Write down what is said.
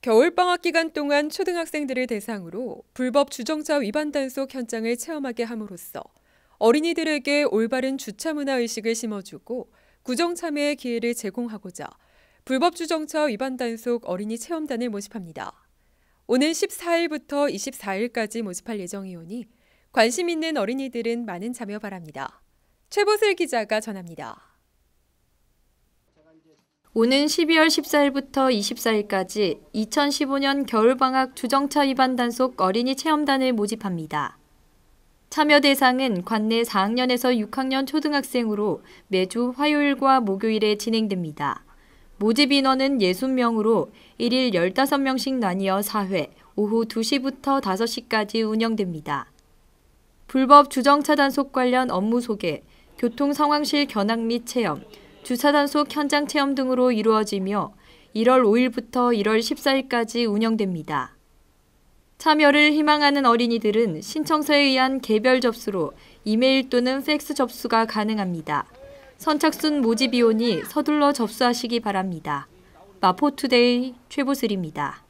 겨울방학 기간 동안 초등학생들을 대상으로 불법 주정차 위반 단속 현장을 체험하게 함으로써 어린이들에게 올바른 주차 문화 의식을 심어주고 구정 참여의 기회를 제공하고자 불법 주정차 위반 단속 어린이 체험단을 모집합니다. 오는 14일부터 24일까지 모집할 예정이오니 관심 있는 어린이들은 많은 참여 바랍니다. 최보슬 기자가 전합니다. 오는 12월 14일부터 24일까지 2015년 겨울방학 주정차 위반 단속 어린이 체험단을 모집합니다. 참여 대상은 관내 4학년에서 6학년 초등학생으로 매주 화요일과 목요일에 진행됩니다. 모집 인원은 60명으로 1일 15명씩 나뉘어 4회, 오후 2시부터 5시까지 운영됩니다. 불법 주정차 단속 관련 업무 소개, 교통 상황실 견학 및 체험, 주차 단속 현장 체험 등으로 이루어지며 1월 5일부터 1월 14일까지 운영됩니다. 참여를 희망하는 어린이들은 신청서에 의한 개별 접수로 이메일 또는 팩스 접수가 가능합니다. 선착순 모집 이온이 서둘러 접수하시기 바랍니다. 마포투데이 최보슬입니다.